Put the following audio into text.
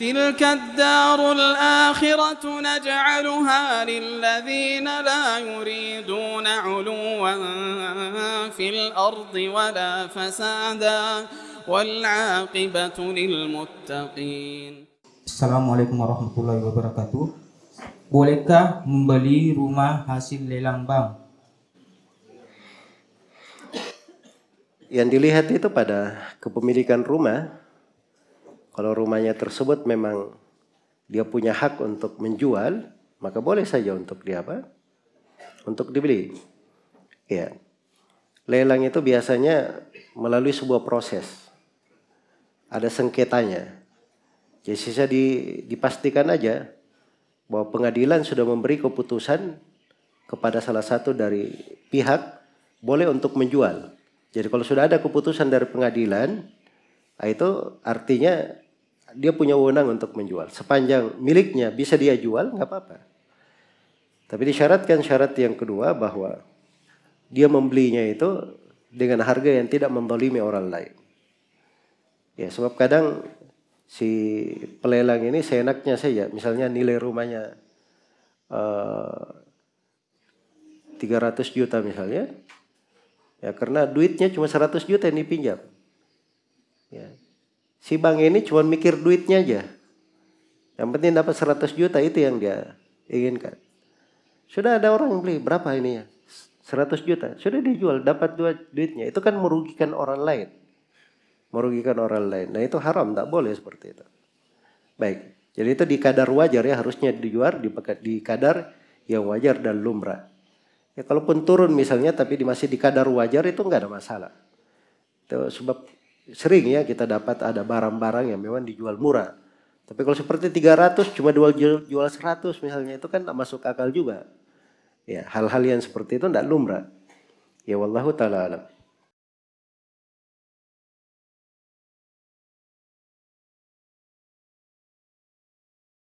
تلك الدار الآخرة نجعلها للذين لا يريدون علوا في الأرض ولا فسادا والعاقبة للمتقين السلام عليكم ورحمة الله وبركاته Bolehkah membeli rumah hasil lelang bank? Yang dilihat itu pada kepemilikan rumah kalau rumahnya tersebut memang dia punya hak untuk menjual, maka boleh saja untuk dia apa? Untuk dibeli. Ya. Lelang itu biasanya melalui sebuah proses. Ada sengketanya. Jadi ya, sisa dipastikan aja bahwa pengadilan sudah memberi keputusan kepada salah satu dari pihak boleh untuk menjual. Jadi kalau sudah ada keputusan dari pengadilan, nah itu artinya dia punya wewenang untuk menjual. Sepanjang miliknya bisa dia jual, nggak apa-apa. Tapi disyaratkan syarat yang kedua bahwa dia membelinya itu dengan harga yang tidak mendolimi orang lain. Ya, sebab kadang si pelelang ini seenaknya saja. Misalnya nilai rumahnya uh, eh, 300 juta misalnya. Ya, karena duitnya cuma 100 juta yang dipinjam. Si bang ini cuma mikir duitnya aja. Yang penting dapat 100 juta itu yang dia inginkan. Sudah ada orang beli berapa ini ya? 100 juta. Sudah dijual dapat dua duitnya. Itu kan merugikan orang lain. Merugikan orang lain. Nah itu haram, tak boleh seperti itu. Baik. Jadi itu di kadar wajar ya harusnya dijual di, di kadar yang wajar dan lumrah. Ya kalaupun turun misalnya tapi masih di kadar wajar itu nggak ada masalah. Itu sebab sering ya kita dapat ada barang-barang yang memang dijual murah. Tapi kalau seperti 300 cuma jual jual 100 misalnya itu kan tak masuk akal juga. Ya, hal-hal yang seperti itu tidak lumrah. Ya wallahu taala alam.